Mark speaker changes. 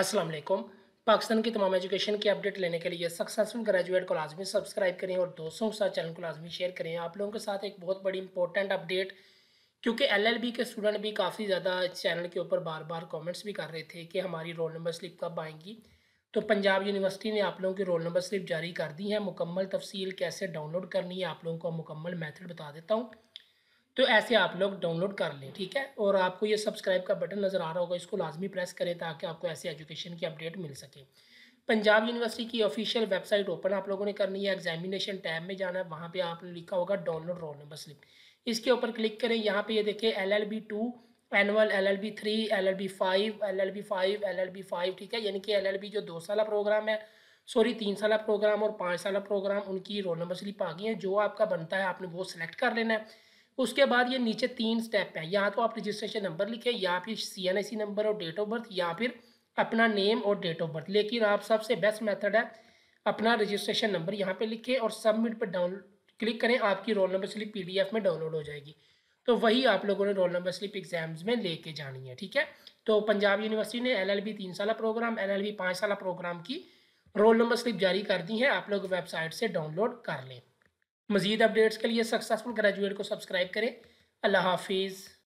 Speaker 1: अस्सलाम वालेकुम पाकिस्तान की तमाम एजुकेशन की अपडेट लेने के लिए सक्सेसफुल ग्रेजुएट को लाजमी सब्सक्राइब करें और दोस्तों के साथ चैनल को लाजमी शेयर करें आप लोगों के साथ एक बहुत बड़ी इंपॉर्टेंट अपडेट क्योंकि एलएलबी के स्टूडेंट भी काफ़ी ज़्यादा चैनल के ऊपर बार बार कमेंट्स भी कर रहे थे कि हमारी रोल नंबर स्लिप कब आएंगी तो पंजाब यूनिवर्सिटी ने आप लोगों की रोल नंबर स्लिप जारी कर दी है मुकम्मल तफसील कैसे डाउनलोड करनी है आप लोगों को मुकम्मल मैथड बता देता हूँ तो ऐसे आप लोग डाउनलोड कर लें ठीक है और आपको ये सब्सक्राइब का बटन नज़र आ रहा होगा इसको लाजमी प्रेस करें ताकि आपको ऐसे एजुकेशन की अपडेट मिल सके पंजाब यूनिवर्सिटी की ऑफिशियल वेबसाइट ओपन आप लोगों ने करनी है एग्जामिनेशन टैब में जाना है वहाँ पे आपने लिखा होगा डाउनलोड रोल नंबर स्लिप इसके ऊपर क्लिक करें यहाँ पे ये देखिए L L B two annual L L B three L L B five L L B five L L B five ठीक है यानी कि एल एल बी जो दो साल प्रोग्राम है सॉरी तीन साल प्रोग्राम और पाँच साल प्रोग्राम उनकी रोल नंबर स्लिप आ गई है जो आपका बनता है आपने वो सेलेक्ट कर लेना है उसके बाद ये नीचे तीन स्टेप है या तो आप रजिस्ट्रेशन नंबर लिखें या फिर सी एन नंबर और डेट ऑफ बर्थ या फिर अपना नेम और डेट ऑफ बर्थ लेकिन आप सबसे बेस्ट मेथड है अपना रजिस्ट्रेशन नंबर यहाँ पे लिखें और सबमिट पर डाउन क्लिक करें आपकी रोल नंबर स्लिप पी में डाउनलोड हो जाएगी तो वही आप लोगों ने रोल नंबर स्लिप एग्जाम्स में लेके जानी है ठीक है तो पंजाब यूनिवर्सिटी ने बी तीन साल प्रोग्राम बी पाँच साल प्रोग्राम की रोल नंबर स्लिप जारी कर दी है आप लोग वेबसाइट से डाउनलोड कर लें मज़ीद अपडेट्स के लिए सक्सेसफुल ग्रेजुएट को सब्सक्राइब करें अल्लाह हाफिज़